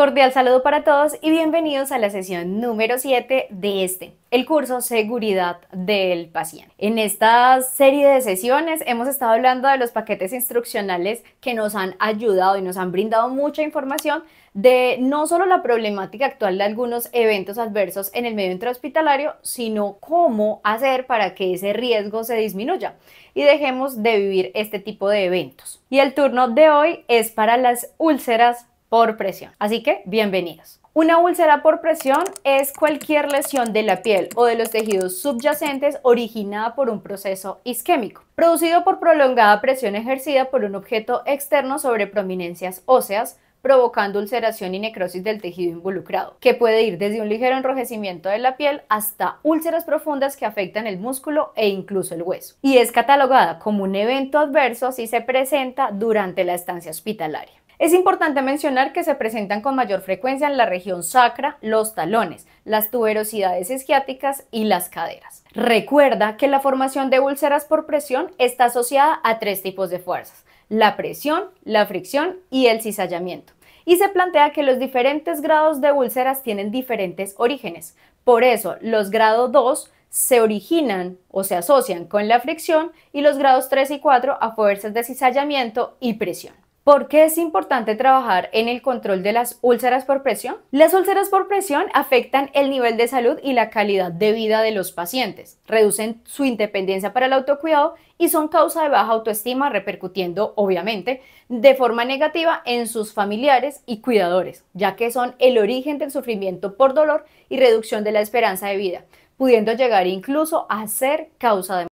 Cordial saludo para todos y bienvenidos a la sesión número 7 de este, el curso Seguridad del Paciente. En esta serie de sesiones hemos estado hablando de los paquetes instruccionales que nos han ayudado y nos han brindado mucha información de no solo la problemática actual de algunos eventos adversos en el medio intrahospitalario, sino cómo hacer para que ese riesgo se disminuya y dejemos de vivir este tipo de eventos. Y el turno de hoy es para las úlceras por presión. Así que, bienvenidos. Una úlcera por presión es cualquier lesión de la piel o de los tejidos subyacentes originada por un proceso isquémico, producido por prolongada presión ejercida por un objeto externo sobre prominencias óseas, provocando ulceración y necrosis del tejido involucrado, que puede ir desde un ligero enrojecimiento de la piel hasta úlceras profundas que afectan el músculo e incluso el hueso. Y es catalogada como un evento adverso si se presenta durante la estancia hospitalaria. Es importante mencionar que se presentan con mayor frecuencia en la región sacra, los talones, las tuberosidades esquiáticas y las caderas. Recuerda que la formación de úlceras por presión está asociada a tres tipos de fuerzas, la presión, la fricción y el cizallamiento. Y se plantea que los diferentes grados de úlceras tienen diferentes orígenes. Por eso, los grados 2 se originan o se asocian con la fricción y los grados 3 y 4 a fuerzas de cizallamiento y presión. ¿Por qué es importante trabajar en el control de las úlceras por presión? Las úlceras por presión afectan el nivel de salud y la calidad de vida de los pacientes, reducen su independencia para el autocuidado y son causa de baja autoestima, repercutiendo, obviamente, de forma negativa en sus familiares y cuidadores, ya que son el origen del sufrimiento por dolor y reducción de la esperanza de vida, pudiendo llegar incluso a ser causa de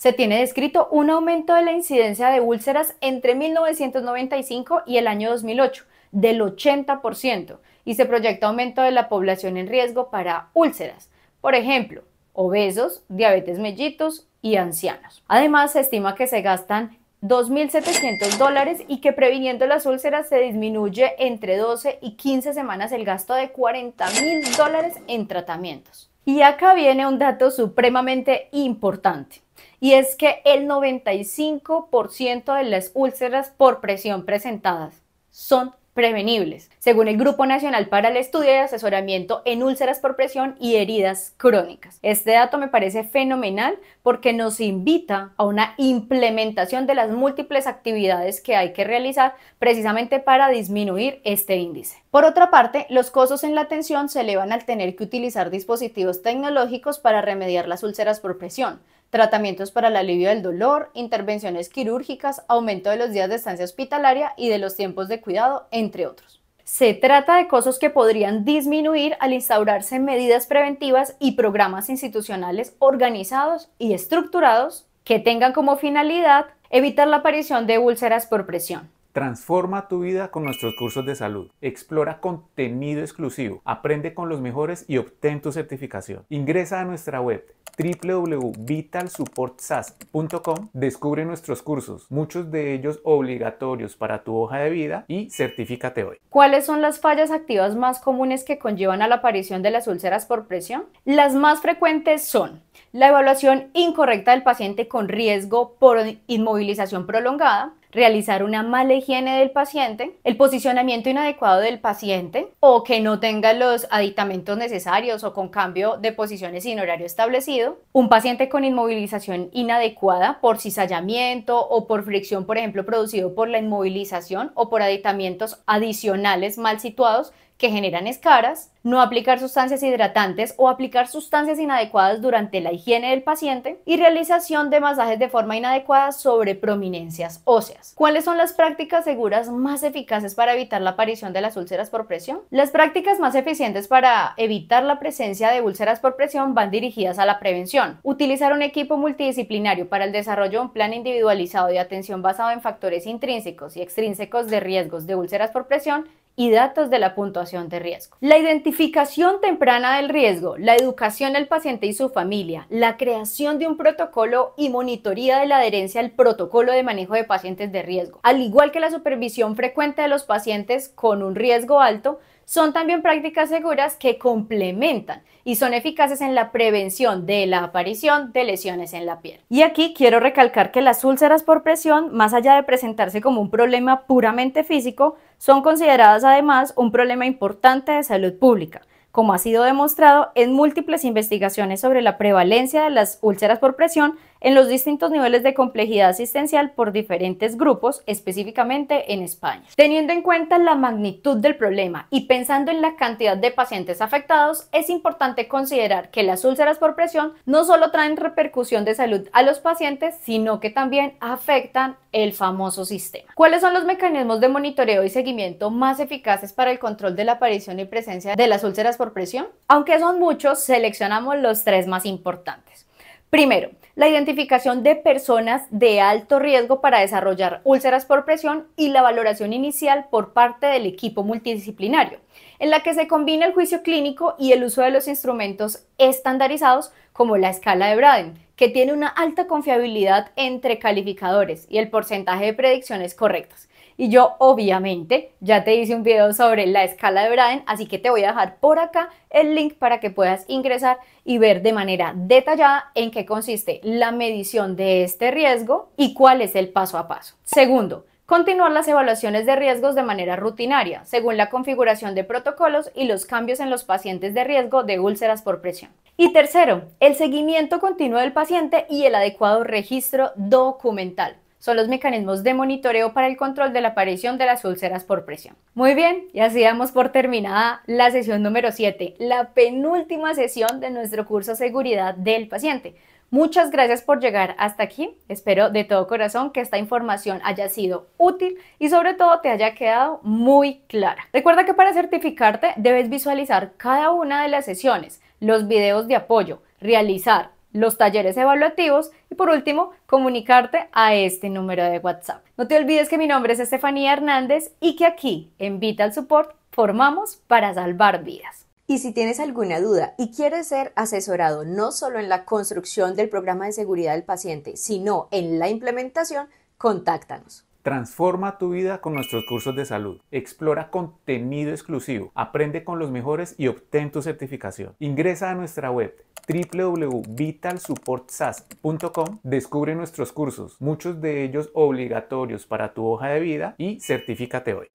se tiene descrito un aumento de la incidencia de úlceras entre 1995 y el año 2008 del 80% y se proyecta aumento de la población en riesgo para úlceras, por ejemplo, obesos, diabetes mellitus y ancianos. Además, se estima que se gastan 2.700 dólares y que previniendo las úlceras se disminuye entre 12 y 15 semanas el gasto de 40.000 dólares en tratamientos. Y acá viene un dato supremamente importante y es que el 95% de las úlceras por presión presentadas son prevenibles, según el Grupo Nacional para el Estudio y Asesoramiento en Úlceras por Presión y Heridas Crónicas. Este dato me parece fenomenal porque nos invita a una implementación de las múltiples actividades que hay que realizar precisamente para disminuir este índice. Por otra parte, los costos en la atención se elevan al tener que utilizar dispositivos tecnológicos para remediar las úlceras por presión tratamientos para el alivio del dolor, intervenciones quirúrgicas, aumento de los días de estancia hospitalaria y de los tiempos de cuidado, entre otros. Se trata de cosas que podrían disminuir al instaurarse medidas preventivas y programas institucionales organizados y estructurados que tengan como finalidad evitar la aparición de úlceras por presión. Transforma tu vida con nuestros cursos de salud. Explora contenido exclusivo, aprende con los mejores y obtén tu certificación. Ingresa a nuestra web www.vitalsupportsas.com. Descubre nuestros cursos, muchos de ellos obligatorios para tu hoja de vida y certifícate hoy. ¿Cuáles son las fallas activas más comunes que conllevan a la aparición de las úlceras por presión? Las más frecuentes son la evaluación incorrecta del paciente con riesgo por inmovilización prolongada, realizar una mala higiene del paciente, el posicionamiento inadecuado del paciente o que no tenga los aditamentos necesarios o con cambio de posiciones sin horario establecido, un paciente con inmovilización inadecuada por cizallamiento o por fricción, por ejemplo, producido por la inmovilización o por aditamentos adicionales mal situados que generan escaras, no aplicar sustancias hidratantes o aplicar sustancias inadecuadas durante la higiene del paciente y realización de masajes de forma inadecuada sobre prominencias óseas. ¿Cuáles son las prácticas seguras más eficaces para evitar la aparición de las úlceras por presión? Las prácticas más eficientes para evitar la presencia de úlceras por presión van dirigidas a la prevención. Utilizar un equipo multidisciplinario para el desarrollo de un plan individualizado de atención basado en factores intrínsecos y extrínsecos de riesgos de úlceras por presión y datos de la puntuación de riesgo. La identificación temprana del riesgo, la educación del paciente y su familia, la creación de un protocolo y monitoría de la adherencia al protocolo de manejo de pacientes de riesgo, al igual que la supervisión frecuente de los pacientes con un riesgo alto, son también prácticas seguras que complementan y son eficaces en la prevención de la aparición de lesiones en la piel. Y aquí quiero recalcar que las úlceras por presión, más allá de presentarse como un problema puramente físico, son consideradas además un problema importante de salud pública como ha sido demostrado en múltiples investigaciones sobre la prevalencia de las úlceras por presión en los distintos niveles de complejidad asistencial por diferentes grupos, específicamente en España. Teniendo en cuenta la magnitud del problema y pensando en la cantidad de pacientes afectados, es importante considerar que las úlceras por presión no solo traen repercusión de salud a los pacientes, sino que también afectan el famoso sistema. ¿Cuáles son los mecanismos de monitoreo y seguimiento más eficaces para el control de la aparición y presencia de las úlceras por presión? Aunque son muchos, seleccionamos los tres más importantes. Primero, la identificación de personas de alto riesgo para desarrollar úlceras por presión y la valoración inicial por parte del equipo multidisciplinario, en la que se combina el juicio clínico y el uso de los instrumentos estandarizados como la escala de Braden, que tiene una alta confiabilidad entre calificadores y el porcentaje de predicciones correctas. Y yo obviamente ya te hice un video sobre la escala de Braden, así que te voy a dejar por acá el link para que puedas ingresar y ver de manera detallada en qué consiste la medición de este riesgo y cuál es el paso a paso. Segundo, continuar las evaluaciones de riesgos de manera rutinaria, según la configuración de protocolos y los cambios en los pacientes de riesgo de úlceras por presión. Y tercero, el seguimiento continuo del paciente y el adecuado registro documental son los mecanismos de monitoreo para el control de la aparición de las úlceras por presión. Muy bien, y así damos por terminada la sesión número 7, la penúltima sesión de nuestro curso Seguridad del Paciente. Muchas gracias por llegar hasta aquí. Espero de todo corazón que esta información haya sido útil y sobre todo te haya quedado muy clara. Recuerda que para certificarte debes visualizar cada una de las sesiones, los videos de apoyo, realizar los talleres evaluativos y por último, comunicarte a este número de WhatsApp. No te olvides que mi nombre es Estefanía Hernández y que aquí en Vital Support formamos para salvar vidas. Y si tienes alguna duda y quieres ser asesorado no solo en la construcción del programa de seguridad del paciente, sino en la implementación, contáctanos. Transforma tu vida con nuestros cursos de salud. Explora contenido exclusivo, aprende con los mejores y obtén tu certificación. Ingresa a nuestra web www.vitalsupportsas.com descubre nuestros cursos, muchos de ellos obligatorios para tu hoja de vida y certifícate hoy.